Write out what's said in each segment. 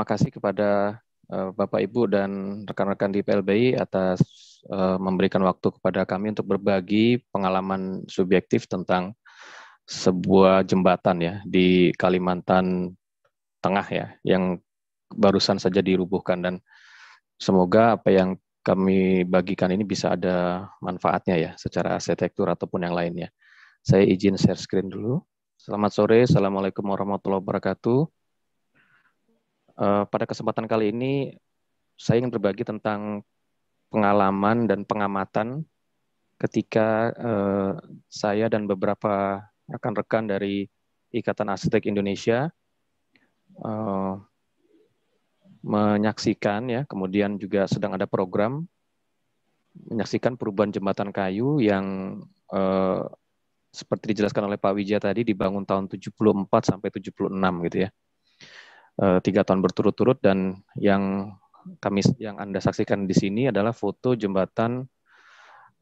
terima kasih kepada eh, Bapak Ibu dan rekan-rekan di PLBI atas eh, memberikan waktu kepada kami untuk berbagi pengalaman subjektif tentang sebuah jembatan ya di Kalimantan Tengah ya yang barusan saja dirubuhkan dan semoga apa yang kami bagikan ini bisa ada manfaatnya ya secara arsitektur ataupun yang lainnya. Saya izin share screen dulu. Selamat sore, Assalamualaikum warahmatullahi wabarakatuh. Eh, pada kesempatan kali ini saya ingin berbagi tentang pengalaman dan pengamatan ketika uh, saya dan beberapa rekan-rekan dari Ikatan Arsitek Indonesia uh, menyaksikan ya, kemudian juga sedang ada program menyaksikan perubahan jembatan kayu yang uh, seperti dijelaskan oleh Pak Wijaya tadi dibangun tahun 74 sampai 76 gitu ya. Eh, tiga tahun berturut-turut dan yang kami yang anda saksikan di sini adalah foto jembatan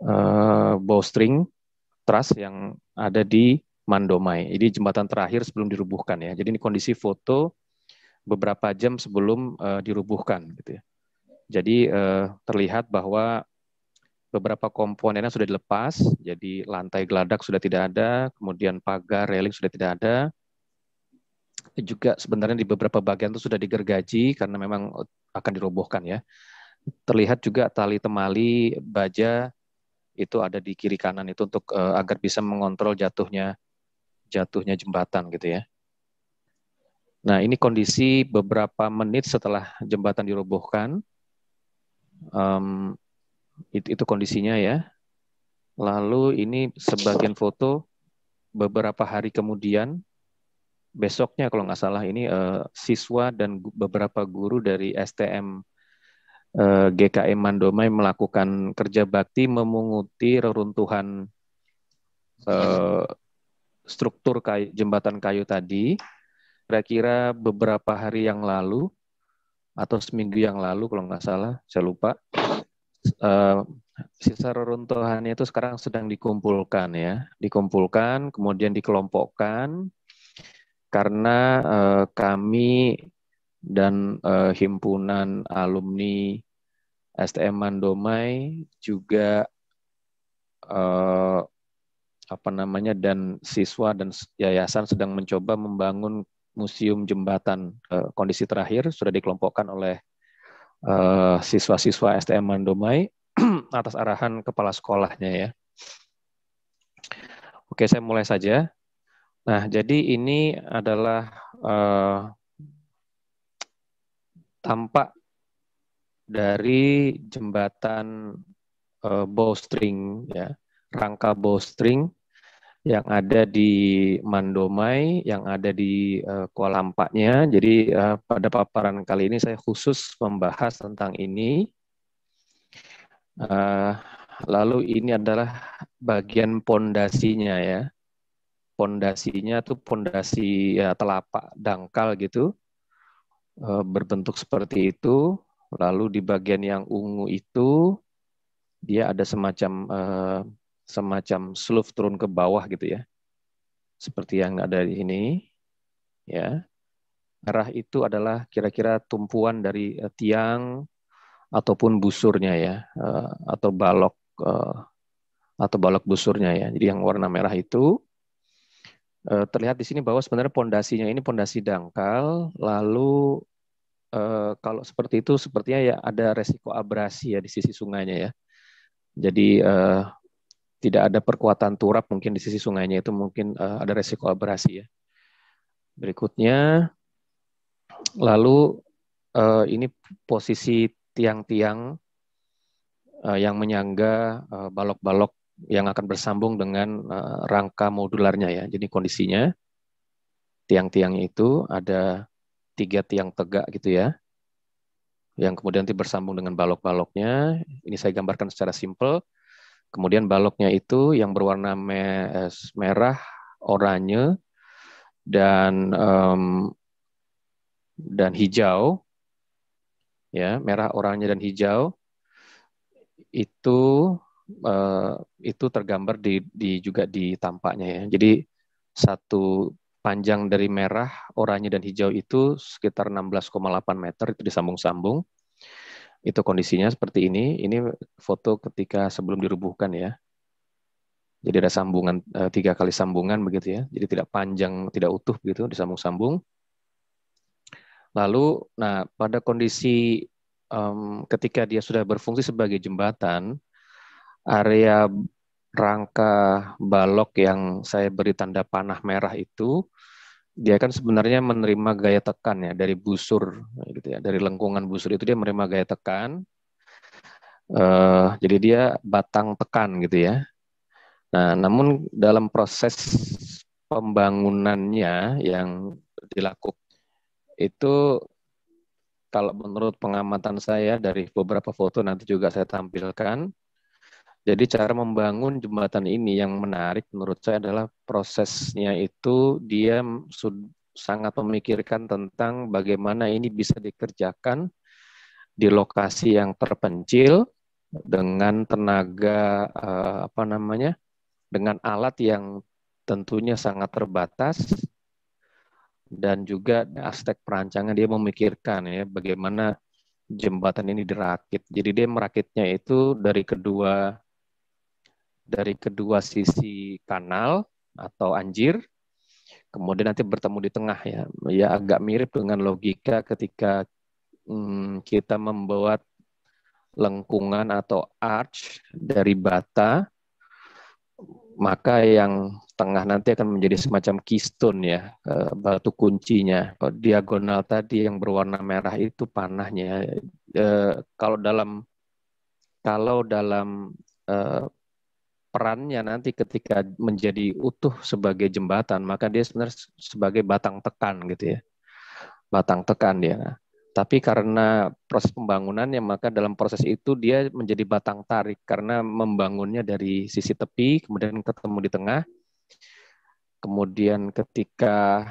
uh, Bowstring Truss yang ada di Mandomai. Ini jembatan terakhir sebelum dirubuhkan ya. Jadi ini kondisi foto beberapa jam sebelum uh, dirubuhkan gitu ya. Jadi uh, terlihat bahwa beberapa komponennya sudah dilepas, jadi lantai geladak sudah tidak ada, kemudian pagar, railing sudah tidak ada, juga sebenarnya di beberapa bagian itu sudah digergaji karena memang akan dirobohkan ya. Terlihat juga tali temali baja itu ada di kiri kanan itu untuk uh, agar bisa mengontrol jatuhnya jatuhnya jembatan gitu ya. Nah, ini kondisi beberapa menit setelah jembatan dirobohkan. Um, itu, itu kondisinya ya. Lalu ini sebagian foto beberapa hari kemudian besoknya kalau nggak salah ini uh, siswa dan beberapa guru dari STM uh, eh, GKM Mandomai melakukan kerja bakti memunguti reruntuhan uh, struktur kayu, jembatan kayu tadi. Kira-kira beberapa hari yang lalu atau seminggu yang lalu kalau nggak salah, saya lupa. Uh, sisa reruntuhannya itu sekarang sedang dikumpulkan ya, dikumpulkan kemudian dikelompokkan karena uh, kami dan uh, himpunan alumni STM Mandomai juga uh, apa namanya dan siswa dan yayasan sedang mencoba membangun museum jembatan uh, kondisi terakhir sudah dikelompokkan oleh siswa-siswa STM Mandomai atas arahan kepala sekolahnya ya. Oke, saya mulai saja. Nah, jadi ini adalah uh, tampak dari jembatan uh, bowstring, ya, rangka bowstring yang ada di Mandomai, yang ada di uh, Kuala Lampaknya. Jadi uh, pada paparan kali ini saya khusus membahas tentang ini. Uh, lalu ini adalah bagian pondasinya ya pondasinya tuh pondasi ya, telapak dangkal gitu eh, berbentuk seperti itu. Lalu di bagian yang ungu itu dia ada semacam eh, semacam sluf turun ke bawah gitu ya. Seperti yang ada di sini. ya. Merah itu adalah kira-kira tumpuan dari eh, tiang ataupun busurnya ya atau balok atau balok busurnya ya. Jadi yang warna merah itu Eh, terlihat di sini bahwa sebenarnya pondasinya ini pondasi dangkal, lalu eh, kalau seperti itu sepertinya ya ada resiko abrasi ya di sisi sungainya ya. Jadi eh, tidak ada perkuatan turap mungkin di sisi sungainya itu mungkin ada resiko abrasi ya. Berikutnya, lalu ini posisi tiang-tiang yang menyangga balok-balok yang akan bersambung dengan uh, rangka modularnya ya. Jadi kondisinya tiang-tiangnya itu ada tiga tiang tegak gitu ya, yang kemudian nanti bersambung dengan balok-baloknya. Ini saya gambarkan secara simpel. Kemudian baloknya itu yang berwarna eh, merah, oranye, dan um, dan hijau, ya merah, oranye dan hijau itu Eh, itu tergambar di, di juga di tampaknya ya. Jadi satu panjang dari merah, oranye dan hijau itu sekitar 16,8 meter itu disambung-sambung. Itu kondisinya seperti ini. Ini foto ketika sebelum dirubuhkan ya. Jadi ada sambungan eh, tiga kali sambungan begitu ya. Jadi tidak panjang, tidak utuh begitu disambung-sambung. Lalu, nah pada kondisi um, ketika dia sudah berfungsi sebagai jembatan, area rangka balok yang saya beri tanda panah merah itu dia kan sebenarnya menerima gaya tekan ya dari busur gitu ya dari lengkungan busur itu dia menerima gaya tekan uh, jadi dia batang tekan gitu ya nah namun dalam proses pembangunannya yang dilakukan itu kalau menurut pengamatan saya dari beberapa foto nanti juga saya tampilkan jadi cara membangun jembatan ini yang menarik menurut saya adalah prosesnya itu dia sangat memikirkan tentang bagaimana ini bisa dikerjakan di lokasi yang terpencil dengan tenaga eh, apa namanya dengan alat yang tentunya sangat terbatas dan juga aspek perancangan dia memikirkan ya bagaimana jembatan ini dirakit. Jadi dia merakitnya itu dari kedua dari kedua sisi kanal atau anjir kemudian nanti bertemu di tengah ya ya agak mirip dengan logika ketika hmm, kita membuat lengkungan atau arch dari bata maka yang tengah nanti akan menjadi semacam keystone ya batu kuncinya diagonal tadi yang berwarna merah itu panahnya e, kalau dalam kalau dalam e, perannya nanti ketika menjadi utuh sebagai jembatan, maka dia sebenarnya sebagai batang tekan gitu ya. Batang tekan dia. Tapi karena proses pembangunannya, maka dalam proses itu dia menjadi batang tarik karena membangunnya dari sisi tepi, kemudian ketemu di tengah. Kemudian ketika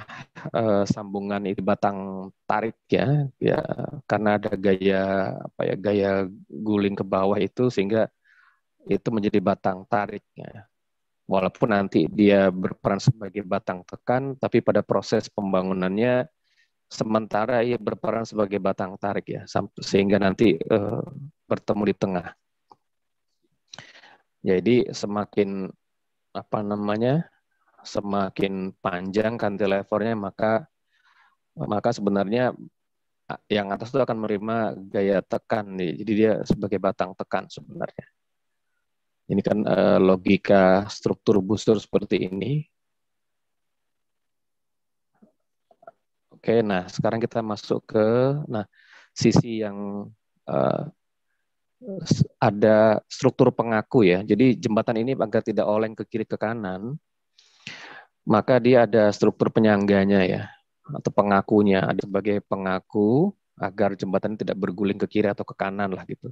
eh, sambungan itu batang tarik ya, ya karena ada gaya apa ya gaya guling ke bawah itu sehingga itu menjadi batang tariknya. Walaupun nanti dia berperan sebagai batang tekan, tapi pada proses pembangunannya sementara ia berperan sebagai batang tarik ya, sehingga nanti uh, bertemu di tengah. Jadi semakin apa namanya, semakin panjang cantilevernya maka maka sebenarnya yang atas itu akan menerima gaya tekan nih. Jadi dia sebagai batang tekan sebenarnya. Ini kan uh, logika struktur busur seperti ini. Oke, nah sekarang kita masuk ke nah sisi yang uh, ada struktur pengaku ya. Jadi jembatan ini agar tidak oleng ke kiri ke kanan, maka dia ada struktur penyangganya ya atau pengakunya ada sebagai pengaku agar jembatan tidak berguling ke kiri atau ke kanan lah gitu.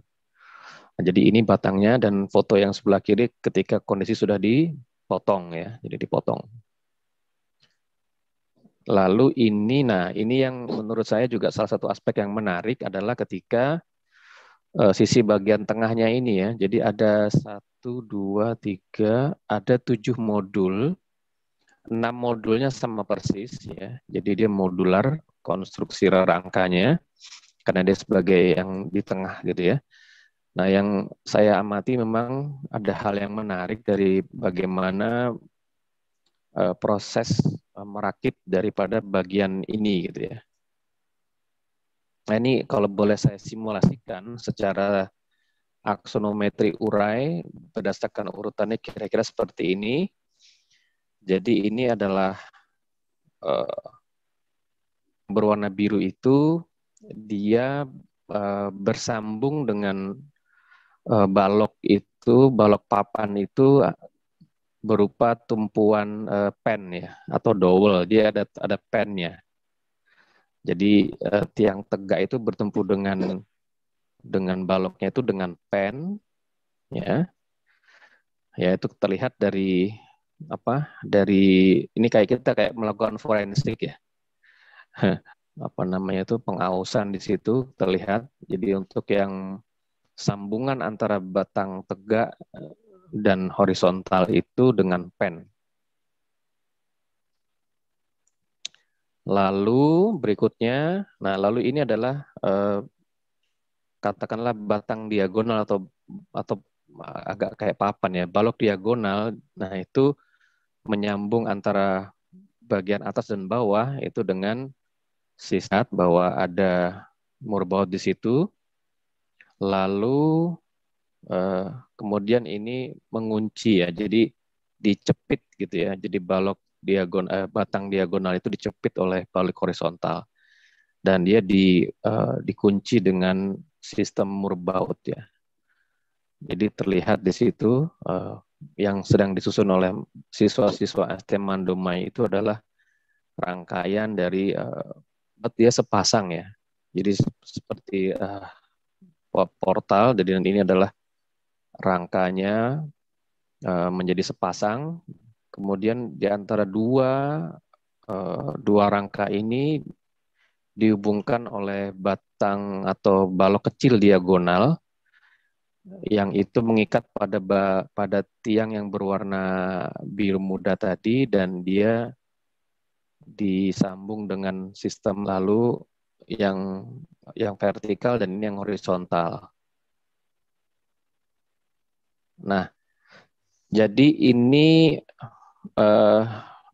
Nah, jadi ini batangnya dan foto yang sebelah kiri ketika kondisi sudah dipotong ya, jadi dipotong. Lalu ini, nah ini yang menurut saya juga salah satu aspek yang menarik adalah ketika uh, sisi bagian tengahnya ini ya. Jadi ada satu, dua, tiga, ada tujuh modul. Enam modulnya sama persis ya. Jadi dia modular konstruksi rangkanya karena dia sebagai yang di tengah gitu ya. Nah, yang saya amati memang ada hal yang menarik dari bagaimana uh, proses uh, merakit daripada bagian ini gitu ya. Nah, ini kalau boleh saya simulasikan secara aksonometri urai berdasarkan urutannya kira-kira seperti ini. Jadi ini adalah uh, berwarna biru itu dia uh, bersambung dengan uh, balok itu balok papan itu eh, berupa tumpuan uh, pen ya atau dowel dia ada ada pennya jadi uh, tiang tegak itu bertumpu dengan dengan baloknya itu dengan pen ya ya itu terlihat dari apa dari ini kayak kita kayak melakukan forensik ya apa namanya itu pengausan di situ terlihat jadi untuk yang sambungan antara batang tegak eh, dan horizontal itu dengan pen. Lalu berikutnya, nah lalu ini adalah eh, katakanlah batang diagonal atau atau eh, agak kayak papan ya, balok diagonal. Nah itu menyambung antara bagian atas dan bawah itu dengan sisat bahwa ada murbaut di situ, lalu eh, kemudian ini mengunci ya, jadi dicepit gitu ya, jadi balok diagon eh, batang diagonal itu dicepit oleh balik horizontal dan dia di eh, dikunci dengan sistem murbaut ya. Jadi terlihat di situ eh, yang sedang disusun oleh siswa-siswa ST Mandomai itu adalah rangkaian dari uh, dia sepasang ya. Jadi seperti uh, portal. Jadi ini adalah rangkanya eh, menjadi sepasang. Kemudian di antara dua eh, dua rangka ini dihubungkan oleh batang atau balok kecil diagonal yang itu mengikat pada ba, pada tiang yang berwarna biru muda tadi dan dia disambung dengan sistem lalu yang yang vertikal dan ini yang horizontal. Nah, jadi ini eh,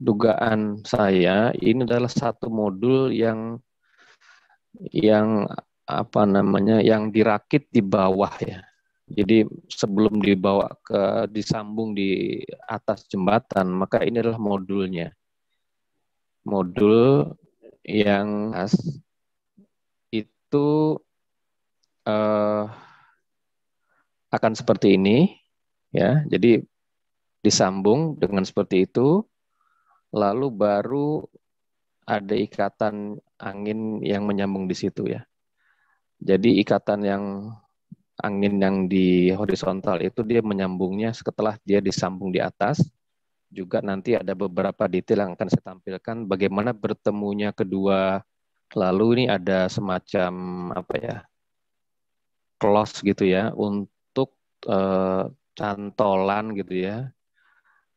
dugaan saya ini adalah satu modul yang yang apa namanya yang dirakit di bawah ya. Jadi sebelum dibawa ke disambung di atas jembatan, maka ini adalah modulnya. Modul yang itu uh, akan seperti ini ya. Jadi disambung dengan seperti itu lalu baru ada ikatan angin yang menyambung di situ ya. Jadi ikatan yang angin yang di horizontal itu dia menyambungnya setelah dia disambung di atas. Juga nanti ada beberapa detail yang akan saya tampilkan bagaimana bertemunya kedua Lalu ini ada semacam apa ya clause gitu ya untuk eh, cantolan gitu ya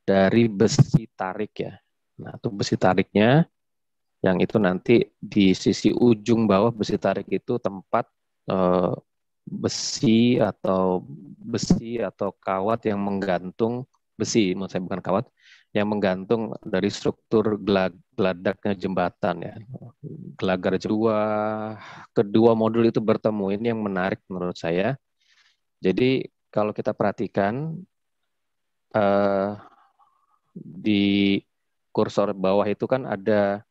dari besi tarik ya. Nah, itu besi tariknya yang itu nanti di sisi ujung bawah besi tarik itu tempat eh, besi atau besi atau kawat yang menggantung besi, maksud saya bukan kawat, yang menggantung dari struktur geladaknya jembatan ya. Gelagar kedua, kedua modul itu bertemu ini yang menarik menurut saya. Jadi kalau kita perhatikan eh, di kursor bawah itu kan ada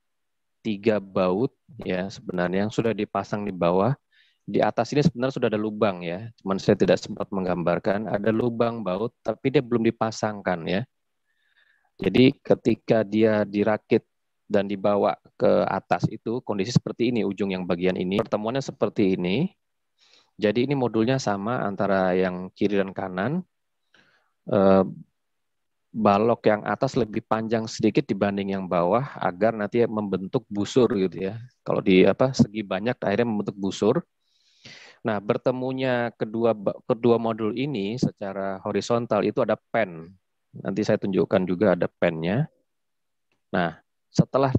tiga baut ya sebenarnya yang sudah dipasang di bawah. Di atas ini sebenarnya sudah ada lubang ya, cuman saya tidak sempat menggambarkan. Ada lubang baut, tapi dia belum dipasangkan ya jadi ketika dia dirakit dan dibawa ke atas itu kondisi seperti ini ujung yang bagian ini pertemuannya seperti ini. Jadi ini modulnya sama antara yang kiri dan kanan. Eh, balok yang atas lebih panjang sedikit dibanding yang bawah agar nanti membentuk busur gitu ya. Kalau di apa segi banyak akhirnya membentuk busur. Nah, bertemunya kedua kedua modul ini secara horizontal itu ada pen Nanti saya tunjukkan juga ada pennya. Nah, setelah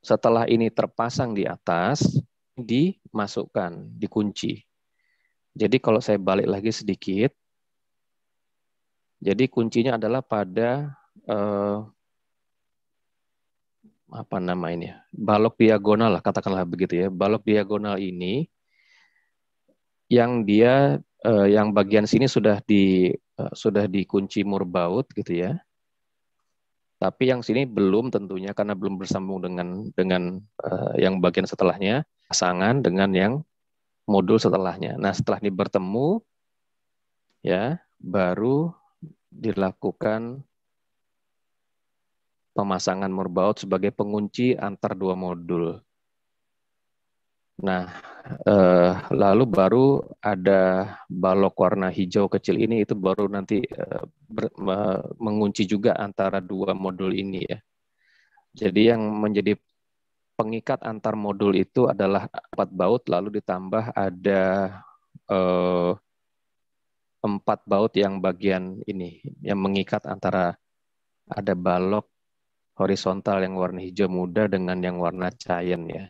setelah ini terpasang di atas, dimasukkan, dikunci. Jadi kalau saya balik lagi sedikit, jadi kuncinya adalah pada eh, apa nama ini ya? Balok diagonal lah, katakanlah begitu ya. Balok diagonal ini yang dia eh, yang bagian sini sudah di Eh, sudah dikunci murbaut gitu ya. Tapi yang sini belum tentunya karena belum bersambung dengan dengan uh, yang bagian setelahnya pasangan dengan yang modul setelahnya. Nah setelah ini bertemu ya baru dilakukan pemasangan murbaut sebagai pengunci antar dua modul. Nah, eh, lalu baru ada balok warna hijau kecil ini itu baru nanti eh, ber, mengunci juga antara dua modul ini ya. Jadi yang menjadi pengikat antar modul itu adalah empat baut lalu ditambah ada eh, empat baut yang bagian ini yang mengikat antara ada balok horizontal yang warna hijau muda dengan yang warna cyan ya.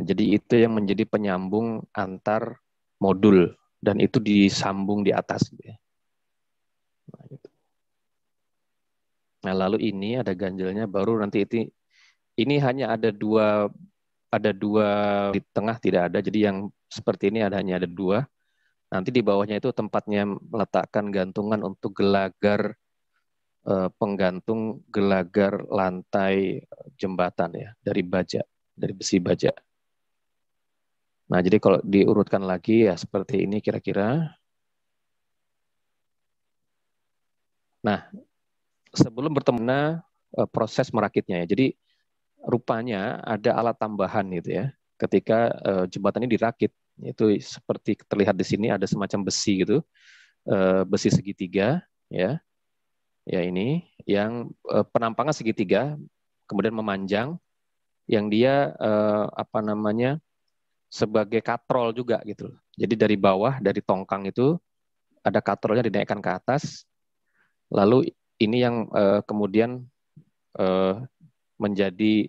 Jadi itu yang menjadi penyambung antar modul dan itu disambung di atas. Gitu ya. Nah, gitu. nah lalu ini ada ganjelnya baru nanti itu ini hanya ada dua ada dua di tengah tidak ada jadi yang seperti ini ada hanya ada dua nanti di bawahnya itu tempatnya meletakkan gantungan untuk gelagar eh, penggantung gelagar lantai jembatan ya dari baja dari besi baja Nah, jadi kalau diurutkan lagi ya seperti ini kira-kira. Nah, sebelum bertemu e, proses merakitnya ya. Jadi rupanya ada alat tambahan gitu ya. Ketika e, jembatan ini dirakit, itu seperti terlihat di sini ada semacam besi gitu. E, besi segitiga ya. Ya ini yang penampangan segitiga kemudian memanjang yang dia apa namanya? sebagai katrol juga gitu. Jadi dari bawah dari tongkang itu ada katrolnya dinaikkan ke atas. Lalu ini yang uh, kemudian uh, menjadi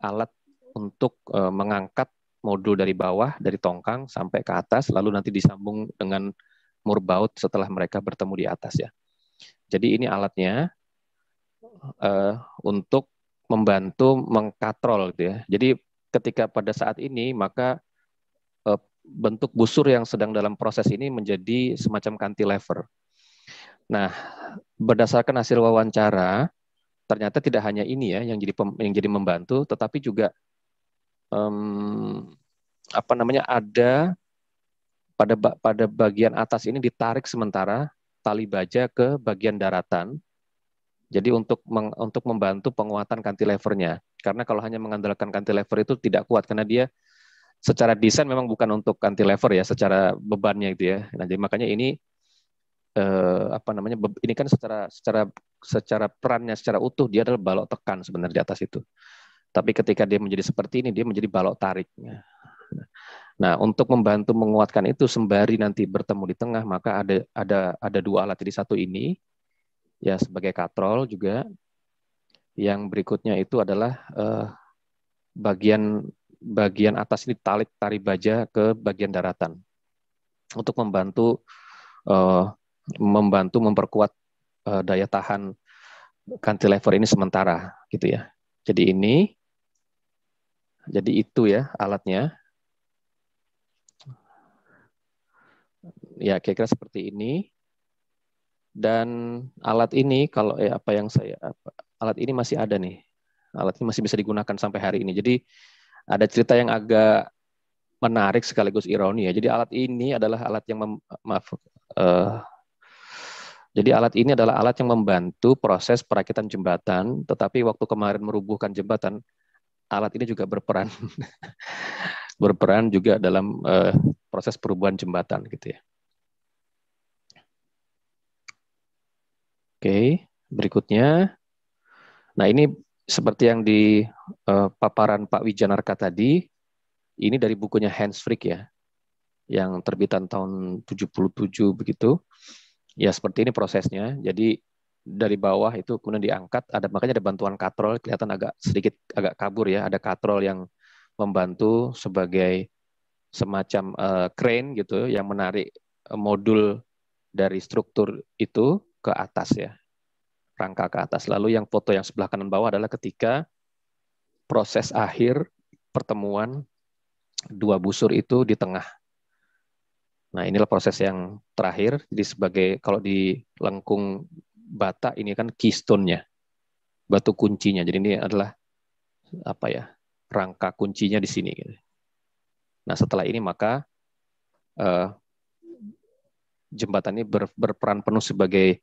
alat untuk uh, mengangkat modul dari bawah dari tongkang sampai ke atas lalu nanti disambung dengan mur baut setelah mereka bertemu di atas ya. Jadi ini alatnya untuk membantu mengkatrol gitu ya. Jadi ketika pada saat ini maka eh, bentuk busur yang sedang dalam proses ini menjadi semacam cantilever. Nah, berdasarkan hasil wawancara, ternyata tidak hanya ini ya yang jadi pem, yang jadi membantu, tetapi juga um, apa namanya ada pada pada bagian atas ini ditarik sementara tali baja ke bagian daratan jadi untuk meng, untuk membantu penguatan cantilevernya. Karena kalau hanya mengandalkan cantilever itu tidak kuat karena dia secara desain memang bukan untuk cantilever ya, secara bebannya gitu ya. Nah, jadi makanya ini eh, apa namanya? ini kan secara secara secara perannya secara utuh dia adalah balok tekan sebenarnya di atas itu. Tapi ketika dia menjadi seperti ini dia menjadi balok tariknya. Nah, untuk membantu menguatkan itu sembari nanti bertemu di tengah, maka ada ada ada dua alat jadi satu ini ya sebagai katrol juga. Yang berikutnya itu adalah eh, bagian bagian atas ini talik tari baja ke bagian daratan untuk membantu eh, membantu memperkuat eh, daya tahan cantilever ini sementara gitu ya. Jadi ini jadi itu ya alatnya. Ya kira-kira seperti ini. Dan alat ini kalau eh, apa yang saya apa, alat ini masih ada nih. Alat ini masih bisa digunakan sampai hari ini. Jadi ada cerita yang agak menarik sekaligus ironi ya. Jadi alat ini adalah alat yang mem, eh, maaf. Uh, jadi alat ini adalah alat yang membantu proses perakitan jembatan, tetapi waktu kemarin merubuhkan jembatan, alat ini juga berperan berperan juga dalam uh, proses perubahan jembatan gitu ya. Oke, berikutnya. Nah, ini seperti yang di uh, paparan Pak Wijanarka tadi, ini dari bukunya Hans Frick ya, yang terbitan tahun 77 begitu. Ya, seperti ini prosesnya. Jadi dari bawah itu kemudian diangkat, ada makanya ada bantuan katrol, kelihatan agak sedikit agak kabur ya, ada katrol yang membantu sebagai semacam uh, crane gitu yang menarik eh, modul dari struktur itu ke atas ya. Rangka ke atas. Lalu yang foto yang sebelah kanan bawah adalah ketika proses akhir pertemuan dua busur itu di tengah. Nah, inilah proses yang terakhir. Jadi sebagai kalau di lengkung bata ini kan keystone-nya. Batu kuncinya. Jadi ini adalah apa ya? rangka kuncinya di sini gitu. Nah, setelah ini maka uh, jembatan ini ber, berperan penuh sebagai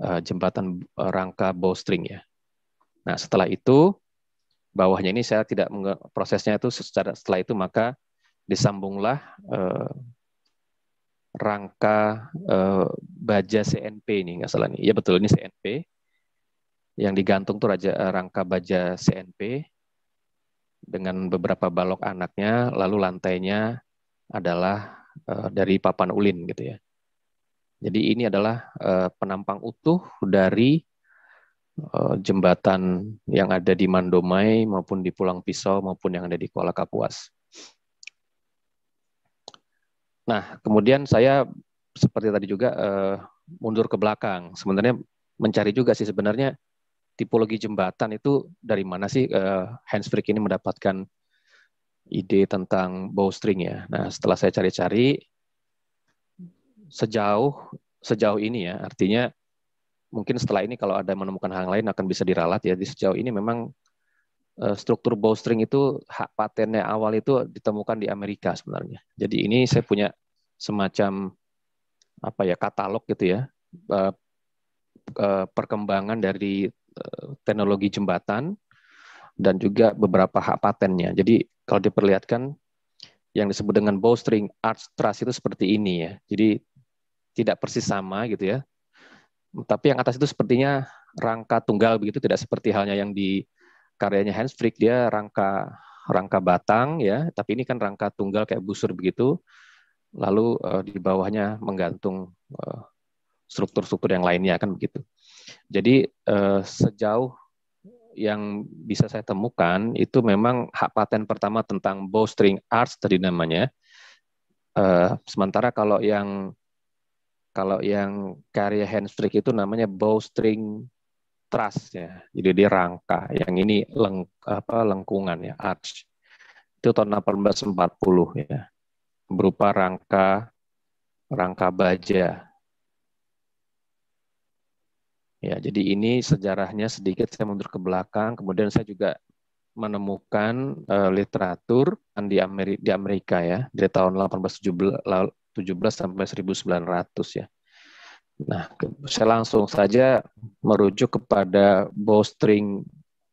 uh, jembatan eh, rangka bowstring ya. Nah setelah itu bawahnya ini saya tidak prosesnya itu secara setelah itu maka disambunglah uh, rangka uh, baja CNP ini nggak salah nih. Ya betul ini CNP yang digantung tuh raja uh, rangka baja CNP dengan beberapa balok anaknya lalu lantainya adalah dari papan ulin gitu ya. Jadi ini adalah uh, penampang utuh dari uh, jembatan yang ada di Mandomai maupun di Pulang Pisau maupun yang ada di Kuala Kapuas. Nah, kemudian saya seperti tadi juga uh, mundur ke belakang. Sebenarnya mencari juga sih sebenarnya tipologi jembatan itu dari mana sih uh, Hans Frick ini mendapatkan ide tentang bowstring ya. Nah, setelah saya cari-cari sejauh sejauh ini ya artinya mungkin setelah ini kalau ada menemukan hal lain akan bisa diralat ya di sejauh ini memang eh, struktur bowstring itu hak patennya awal itu ditemukan di Amerika sebenarnya. Jadi ini saya punya semacam apa ya katalog gitu ya eh, eh, perkembangan dari teknologi jembatan dan juga beberapa hak patennya. Jadi kalau diperlihatkan yang disebut dengan bowstring arch truss itu seperti ini ya. Jadi tidak persis sama gitu ya. Tapi yang atas itu sepertinya rangka tunggal begitu tidak seperti halnya yang di karyanya Hans Frick dia rangka rangka batang ya, tapi ini kan rangka tunggal kayak busur begitu. Lalu uh, di bawahnya menggantung eh, struktur-struktur uh, yang lainnya kan begitu. Jadi uh, sejauh yang bisa saya temukan itu memang hak paten pertama tentang bowstring arts tadi namanya. Uh, sementara kalau yang kalau yang karya handstring itu namanya bowstring truss ya. Jadi dia rangka. Yang ini leng, apa lengkungan ya, arch. Itu tahun 1840 ya. Berupa rangka rangka baja. Ya, jadi ini sejarahnya sedikit saya mundur ke belakang, kemudian saya juga menemukan uh, literatur di Amerika, di Amerika ya dari tahun 1817 sampai 1900 ya. Nah, saya langsung saja merujuk kepada bowstring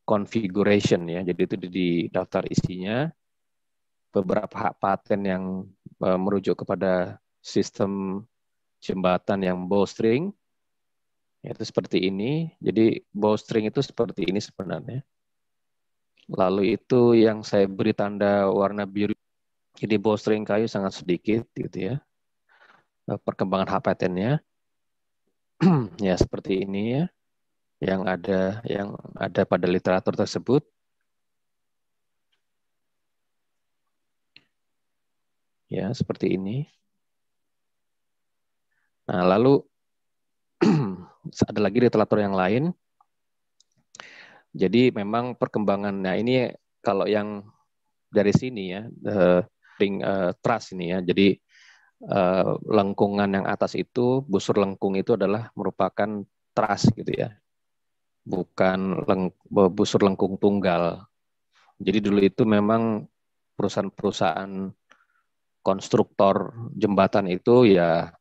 configuration ya. Jadi itu di daftar isinya beberapa hak paten yang uh, merujuk kepada sistem jembatan yang bowstring itu seperti ini. Jadi bowstring itu seperti ini sebenarnya. Lalu itu yang saya beri tanda warna biru. Jadi bowstring kayu sangat sedikit gitu ya. Eh, perkembangan HPTN-nya. ya seperti ini ya. Yang ada yang ada pada literatur tersebut. Ya, seperti ini. Nah, lalu ada lagi literatur yang lain jadi memang perkembangannya ini kalau yang dari sini ya the eh, ring uh, trust ini ya. Jadi uh, lengkungan yang atas itu busur lengkung itu adalah merupakan trust gitu ya. Bukan leng, busur lengkung tunggal. Jadi dulu itu memang perusahaan-perusahaan konstruktor jembatan itu ya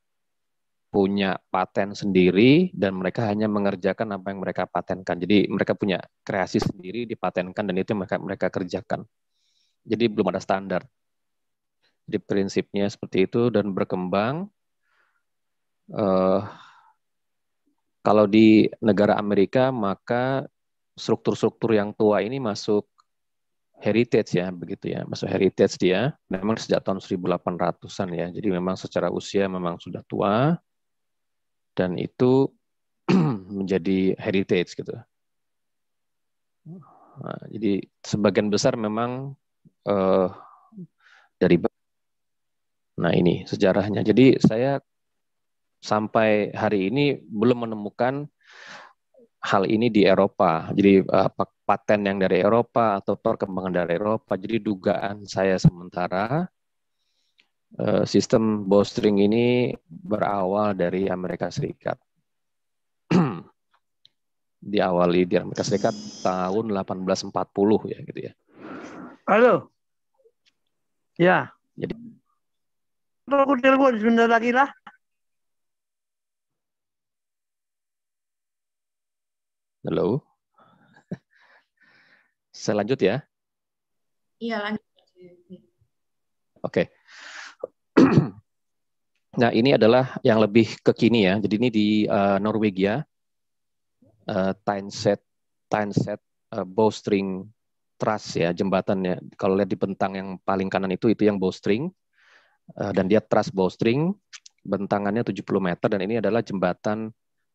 punya paten sendiri dan mereka hanya mengerjakan apa yang mereka patenkan. Jadi mereka punya kreasi sendiri dipatenkan dan itu mereka mereka kerjakan. Jadi belum ada standar. Jadi prinsipnya seperti itu dan berkembang. Uh, kalau di negara Amerika maka struktur-struktur yang tua ini masuk heritage ya begitu ya masuk heritage dia memang sejak tahun 1800-an ya jadi memang secara usia memang sudah tua dan itu menjadi heritage gitu. Nah, jadi sebagian besar memang uh, dari nah ini sejarahnya. Jadi saya sampai hari ini belum menemukan hal ini di Eropa. Jadi uh, eh, paten yang dari Eropa atau perkembangan dari Eropa. Jadi dugaan saya sementara Eh, sistem bowstring ini berawal dari Amerika Serikat. Diawali di Amerika Serikat tahun 1840 ya gitu ya. Halo. Ya. Jadi aku telepon sebentar lagi lah. Halo. Saya ya. Iya, lanjut. Oke. Okay. nah ini adalah yang lebih ke kini ya. Jadi ini di uh, Norwegia, uh, eh, Tyneset, Tyneset uh, eh, Bowstring truss ya jembatannya. Kalau lihat di bentang yang paling kanan itu itu yang bowstring uh, dan dia truss bowstring bentangannya 70 meter dan ini adalah jembatan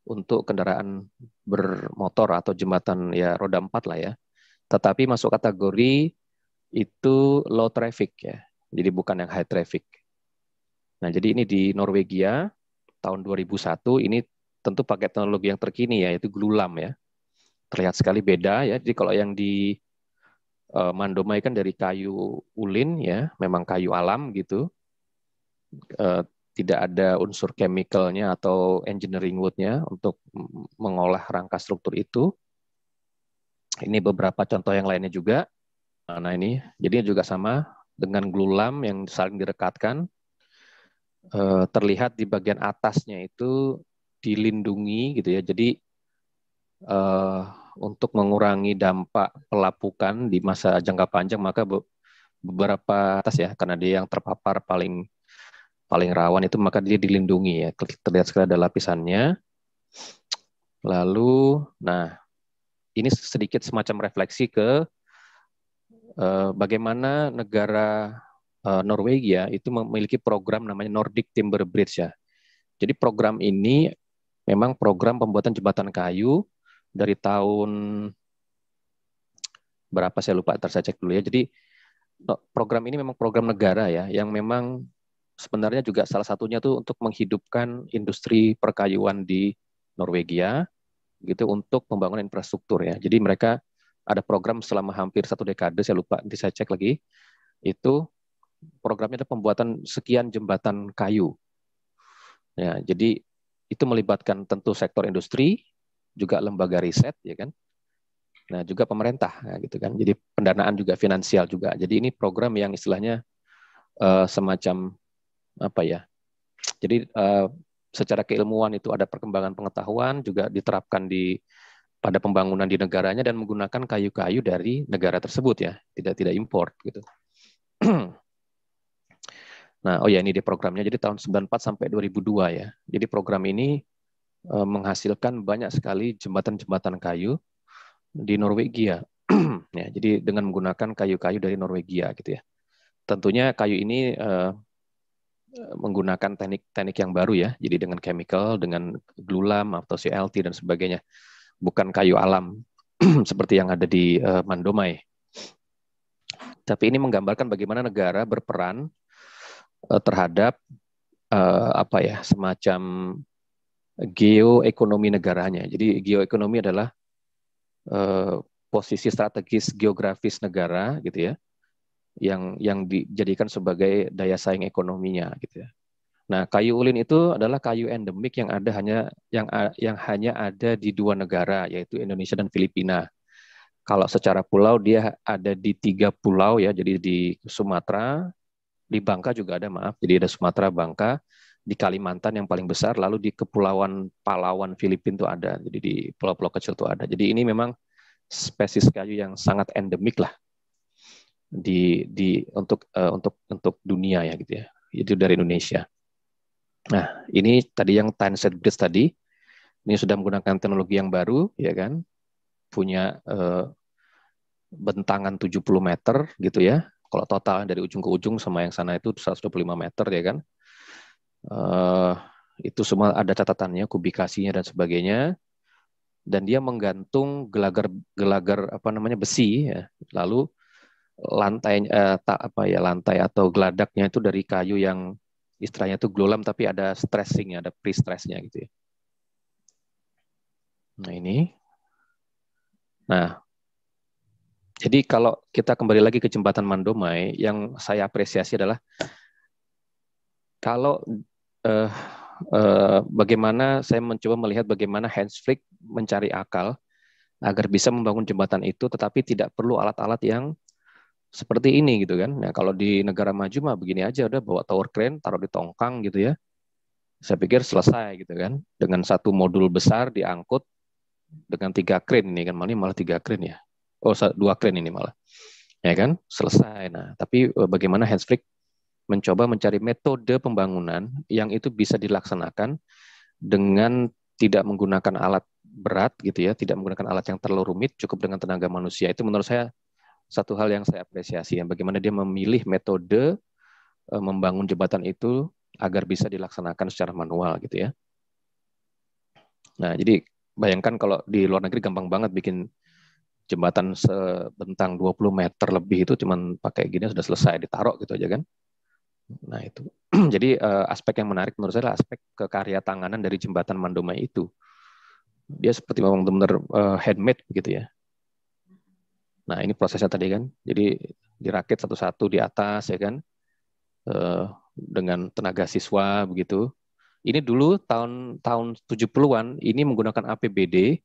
untuk kendaraan bermotor atau jembatan ya roda empat lah ya. Tetapi masuk kategori itu low traffic ya. Jadi bukan yang high traffic. Nah, jadi ini di Norwegia tahun 2001 ini tentu pakai teknologi yang terkini ya yaitu glulam ya. Terlihat sekali beda ya. Jadi kalau yang di eh, Mandomai kan dari kayu ulin ya, memang kayu alam gitu. Eh, tidak ada unsur chemicalnya atau engineering woodnya untuk mengolah rangka struktur itu. Ini beberapa contoh yang lainnya juga. Nah ini, jadi juga sama dengan glulam yang saling direkatkan. Eh, terlihat di bagian atasnya itu dilindungi gitu ya. Jadi uh, untuk mengurangi dampak pelapukan di masa jangka panjang maka beberapa atas ya karena dia yang terpapar paling paling rawan itu maka dia dilindungi ya. Terlihat sekali ada lapisannya. Lalu nah ini sedikit semacam refleksi ke uh, bagaimana negara Eh, Norwegia itu memiliki program namanya Nordic Timber Bridge ya. Jadi program ini memang program pembuatan jembatan kayu dari tahun berapa saya lupa ntar saya cek dulu ya. Jadi program ini memang program negara ya yang memang sebenarnya juga salah satunya tuh untuk menghidupkan industri perkayuan di Norwegia gitu untuk pembangunan infrastruktur ya. Jadi mereka ada program selama hampir satu dekade saya lupa nanti saya cek lagi itu programnya ada pembuatan sekian jembatan kayu. Ya, jadi itu melibatkan tentu sektor industri, juga lembaga riset, ya kan? Nah, juga pemerintah, ya, gitu kan? Jadi pendanaan juga finansial juga. Jadi ini program yang istilahnya uh, semacam apa ya? Jadi uh, secara keilmuan itu ada perkembangan pengetahuan juga diterapkan di pada pembangunan di negaranya dan menggunakan kayu-kayu dari negara tersebut ya, tidak tidak import gitu. Nah, oh ya ini di programnya. Jadi tahun 94 sampai 2002 ya. Jadi program ini eh, menghasilkan banyak sekali jembatan-jembatan kayu di Norwegia. ya, jadi dengan menggunakan kayu-kayu dari Norwegia gitu ya. Tentunya kayu ini eh, menggunakan teknik-teknik yang baru ya. Jadi dengan chemical, dengan glulam atau CLT dan sebagainya. Bukan kayu alam seperti yang ada di eh, Mandomai. Tapi ini menggambarkan bagaimana negara berperan Eh, terhadap uh, apa ya semacam geoekonomi negaranya. Jadi geoekonomi adalah uh, posisi strategis geografis negara gitu ya yang yang dijadikan sebagai daya saing ekonominya gitu ya. Nah, kayu ulin itu adalah kayu endemik yang ada hanya yang yang hanya ada di dua negara yaitu Indonesia dan Filipina. Kalau secara pulau dia ada di tiga pulau ya, jadi di Sumatera, di Bangka juga ada, maaf. Jadi ada Sumatera, Bangka, di Kalimantan yang paling besar, lalu di Kepulauan Palawan, Filipina itu ada. Jadi di pulau-pulau kecil itu ada. Jadi ini memang spesies kayu yang sangat endemik lah di di untuk uh, untuk untuk dunia ya gitu ya. Itu dari Indonesia. Nah, ini tadi yang Tanset Bridge tadi ini sudah menggunakan teknologi yang baru ya kan. Punya uh, bentangan 70 meter gitu ya kalau total dari ujung ke ujung sama yang sana itu 125 meter ya kan. Uh, itu semua ada catatannya, kubikasinya dan sebagainya. Dan dia menggantung gelagar gelagar apa namanya besi ya. Lalu lantai eh, tak apa ya lantai atau geladaknya itu dari kayu yang istilahnya itu glulam, tapi ada stressing ada pre stressnya gitu ya. Nah ini, nah jadi kalau kita kembali lagi ke jembatan Mandomai, yang saya apresiasi adalah kalau eh, eh, bagaimana saya mencoba melihat bagaimana handsfree mencari akal agar bisa membangun jembatan itu, tetapi tidak perlu alat-alat yang seperti ini gitu kan. Nah, kalau di negara maju mah begini aja udah bawa tower crane taruh di tongkang gitu ya. Saya pikir selesai gitu kan. Dengan satu modul besar diangkut dengan tiga crane ini kan malah tiga crane ya oh dua crane ini malah ya kan selesai nah tapi eh, bagaimana Handsfree mencoba mencari metode pembangunan yang itu bisa dilaksanakan dengan tidak menggunakan alat berat gitu ya, tidak menggunakan alat yang terlalu rumit, cukup dengan tenaga manusia. Itu menurut saya satu hal yang saya apresiasi ya, bagaimana dia memilih metode eh, membangun jembatan itu agar bisa dilaksanakan secara manual gitu ya. Nah, jadi bayangkan kalau di luar negeri gampang banget bikin jembatan sebentang 20 meter lebih itu cuman pakai gini sudah selesai ditaruh gitu aja kan. Nah, itu. Jadi eh, aspek yang menarik menurut saya adalah aspek kekarya tanganan dari jembatan Mandomai itu. Dia seperti memang benar-benar eh, handmade begitu ya. Nah, ini prosesnya tadi kan. Jadi dirakit satu-satu di atas ya kan. Eh, dengan tenaga siswa begitu. Ini dulu tahun tahun 70-an ini menggunakan APBD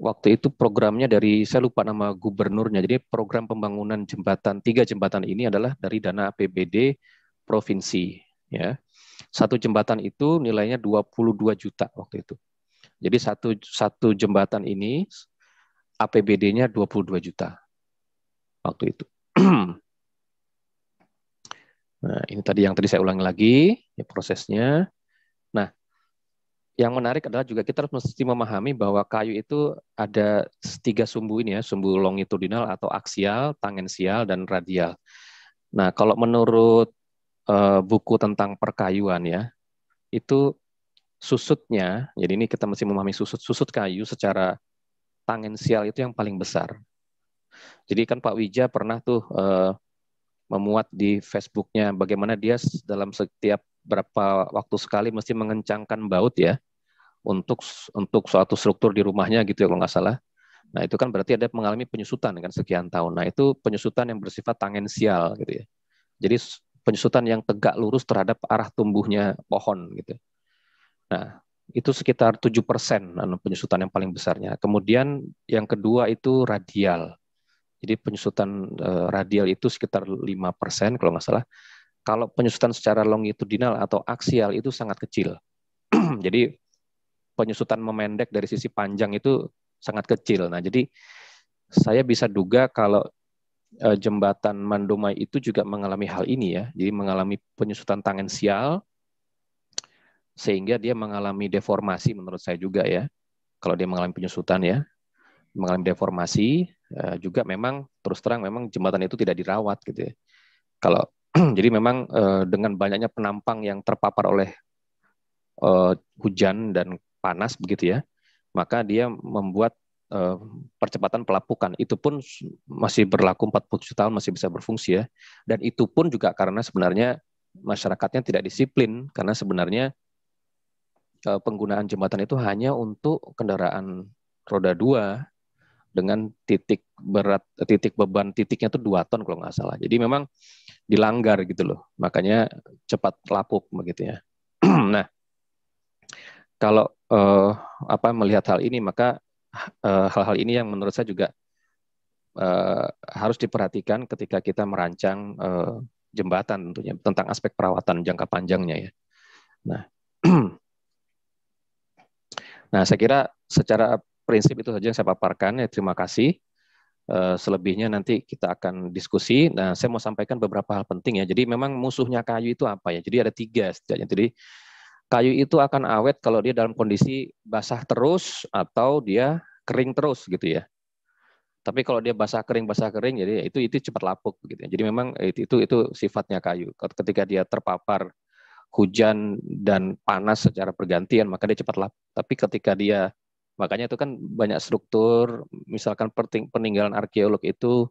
waktu itu programnya dari saya lupa nama gubernurnya. Jadi program pembangunan jembatan tiga jembatan ini adalah dari dana APBD provinsi ya. Satu jembatan itu nilainya 22 juta waktu itu. Jadi satu satu jembatan ini APBD-nya 22 juta waktu itu. nah, ini tadi yang tadi saya ulangi lagi ya prosesnya yang menarik adalah juga kita harus mesti memahami bahwa kayu itu ada tiga sumbu ini ya, sumbu longitudinal atau aksial, tangensial, dan radial. Nah, kalau menurut uh, buku tentang perkayuan ya, itu susutnya, jadi ini kita mesti memahami susut, susut kayu secara tangensial itu yang paling besar. Jadi kan Pak Wija pernah tuh uh, memuat di Facebooknya bagaimana dia dalam setiap berapa waktu sekali mesti mengencangkan baut ya untuk untuk suatu struktur di rumahnya gitu ya kalau nggak salah. Nah itu kan berarti ada mengalami penyusutan kan sekian tahun. Nah itu penyusutan yang bersifat tangensial gitu ya. Jadi penyusutan yang tegak lurus terhadap arah tumbuhnya pohon gitu. Nah itu sekitar 7% anu, penyusutan yang paling besarnya. Kemudian yang kedua itu radial. Jadi penyusutan uh, radial itu sekitar 5% kalau nggak salah. Kalau penyusutan secara longitudinal atau aksial itu sangat kecil. jadi penyusutan memendek dari sisi panjang itu sangat kecil. Nah, jadi saya bisa duga kalau uh, jembatan Mandomai itu juga mengalami hal ini ya. Jadi mengalami penyusutan tangensial sehingga dia mengalami deformasi menurut saya juga ya. Kalau dia mengalami penyusutan ya, mengalami deformasi uh, juga memang terus terang memang jembatan itu tidak dirawat gitu ya. Kalau jadi memang uh, dengan banyaknya penampang yang terpapar oleh uh, hujan dan panas begitu ya, maka dia membuat uh, percepatan pelapukan itu pun masih berlaku 47 tahun masih bisa berfungsi ya. Dan itu pun juga karena sebenarnya masyarakatnya tidak disiplin karena sebenarnya penggunaan jembatan itu hanya untuk kendaraan roda dua dengan titik berat titik beban titiknya itu dua ton kalau nggak salah. Jadi memang dilanggar gitu loh. Makanya cepat lapuk begitu ya. nah, kalau eh, apa melihat hal ini maka hal eh, hal-hal ini yang menurut saya juga eh, harus diperhatikan ketika kita merancang eh, jembatan tentunya tentang aspek perawatan jangka panjangnya ya. Nah, nah saya kira secara prinsip itu saja yang saya paparkan. Ya, terima kasih. Eh, selebihnya nanti kita akan diskusi. Nah, saya mau sampaikan beberapa hal penting ya. Jadi memang musuhnya kayu itu apa ya? Jadi ada tiga setidaknya. Jadi kayu itu akan awet kalau dia dalam kondisi basah terus atau dia kering terus gitu ya. Tapi kalau dia basah kering basah kering, jadi itu itu cepat lapuk gitu. Ya. Jadi memang itu itu, itu sifatnya kayu. Ketika dia terpapar hujan dan panas secara bergantian, maka dia cepat lapuk. Tapi ketika dia Makanya itu kan banyak struktur, misalkan peninggalan arkeolog itu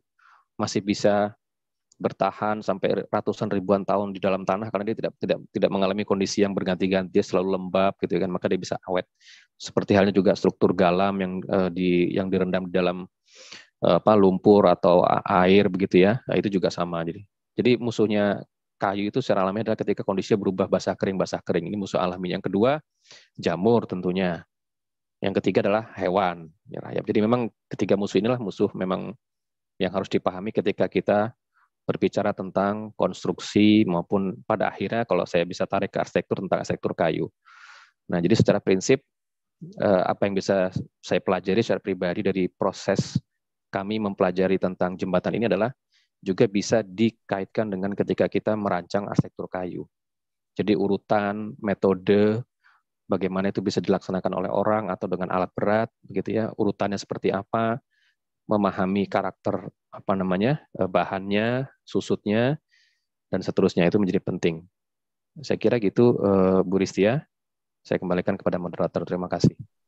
masih bisa bertahan sampai ratusan ribuan tahun di dalam tanah karena dia tidak tidak tidak mengalami kondisi yang berganti-ganti selalu lembab gitu ya kan maka dia bisa awet seperti halnya juga struktur galam yang uh, di yang direndam di dalam uh, apa lumpur atau air begitu ya nah, itu juga sama jadi jadi musuhnya kayu itu secara alami adalah ketika kondisinya berubah basah kering basah kering ini musuh alami yang kedua jamur tentunya yang ketiga adalah hewan, ya Jadi memang ketiga musuh inilah musuh memang yang harus dipahami ketika kita berbicara tentang konstruksi maupun pada akhirnya kalau saya bisa tarik ke arsitektur tentang arsitektur kayu. Nah, jadi secara prinsip eh, apa yang bisa saya pelajari secara pribadi dari proses kami mempelajari tentang jembatan ini adalah juga bisa dikaitkan dengan ketika kita merancang arsitektur kayu. Jadi urutan, metode, bagaimana itu bisa dilaksanakan oleh orang atau dengan alat berat, begitu ya, urutannya seperti apa, memahami karakter apa namanya eh, bahannya, susutnya, dan seterusnya itu menjadi penting. Saya kira gitu, eh, Bu Ristia. Saya kembalikan kepada moderator. Terima kasih.